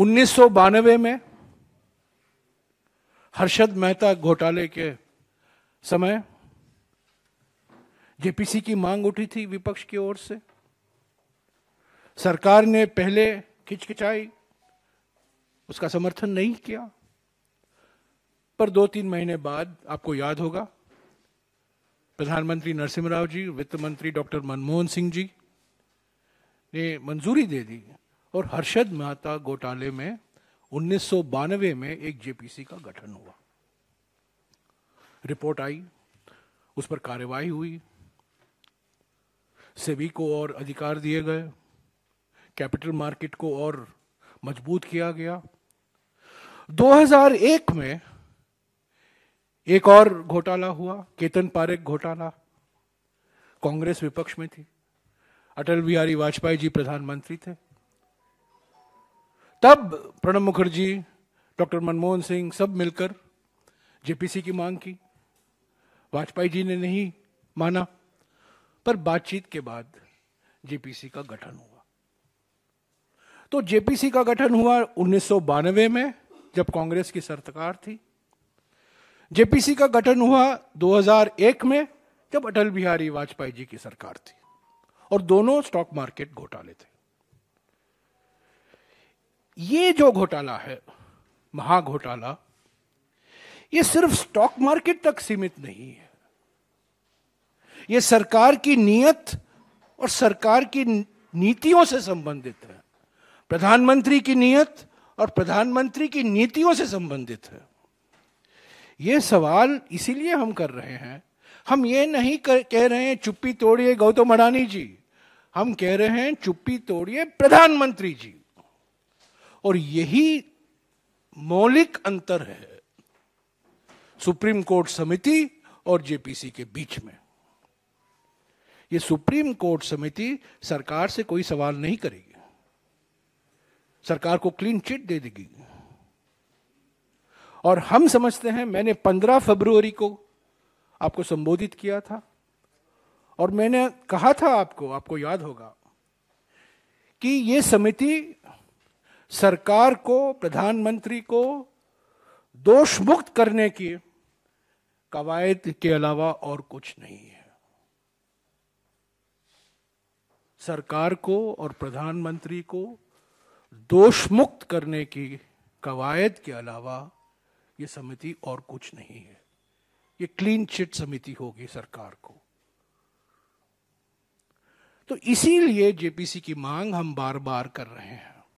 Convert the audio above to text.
उन्नीस में हर्षद मेहता घोटाले के समय जेपीसी की मांग उठी थी विपक्ष की ओर से सरकार ने पहले खिचखिचाई उसका समर्थन नहीं किया पर दो तीन महीने बाद आपको याद होगा प्रधानमंत्री नरसिम्हा राव जी वित्त मंत्री डॉक्टर मनमोहन सिंह जी ने मंजूरी दे दी और हर्षद मेहता घोटाले में उन्नीस में एक जेपीसी का गठन हुआ रिपोर्ट आई उस पर कार्यवाही हुई सेबी को और अधिकार दिए गए कैपिटल मार्केट को और मजबूत किया गया 2001 में एक और घोटाला हुआ केतन पारेख घोटाला कांग्रेस विपक्ष में थी अटल बिहारी वाजपेयी जी प्रधानमंत्री थे तब प्रणब मुखर्जी डॉक्टर मनमोहन सिंह सब मिलकर जेपीसी की मांग की वाजपेयी जी ने नहीं माना पर बातचीत के बाद जेपीसी का गठन हुआ तो जेपीसी का गठन हुआ उन्नीस में जब कांग्रेस की सरकार थी जेपीसी का गठन हुआ 2001 में जब अटल बिहारी वाजपेयी जी की सरकार थी और दोनों स्टॉक मार्केट घोटाले थे ये जो घोटाला है महा घोटाला ये सिर्फ स्टॉक मार्केट तक सीमित नहीं है ये सरकार की नीयत और सरकार की नीतियों से संबंधित है प्रधानमंत्री की नीयत और प्रधानमंत्री की नीतियों से संबंधित है ये सवाल इसीलिए हम कर रहे हैं हम ये नहीं कर, कह रहे हैं चुप्पी तोड़िए गौतम अडानी जी हम कह रहे हैं चुप्पी तोड़िए प्रधानमंत्री जी और यही मौलिक अंतर है सुप्रीम कोर्ट समिति और जेपीसी के बीच में ये सुप्रीम कोर्ट समिति सरकार से कोई सवाल नहीं करेगी सरकार को क्लीन चिट दे देगी और हम समझते हैं मैंने 15 फरवरी को आपको संबोधित किया था और मैंने कहा था आपको आपको याद होगा कि यह समिति सरकार को प्रधानमंत्री को दोष मुक्त करने की कवायद के अलावा और कुछ नहीं है सरकार को और प्रधानमंत्री को दोष मुक्त करने की कवायद के अलावा ये समिति और कुछ नहीं है ये क्लीन चिट समिति होगी सरकार को तो इसीलिए जेपीसी की मांग हम बार बार कर रहे हैं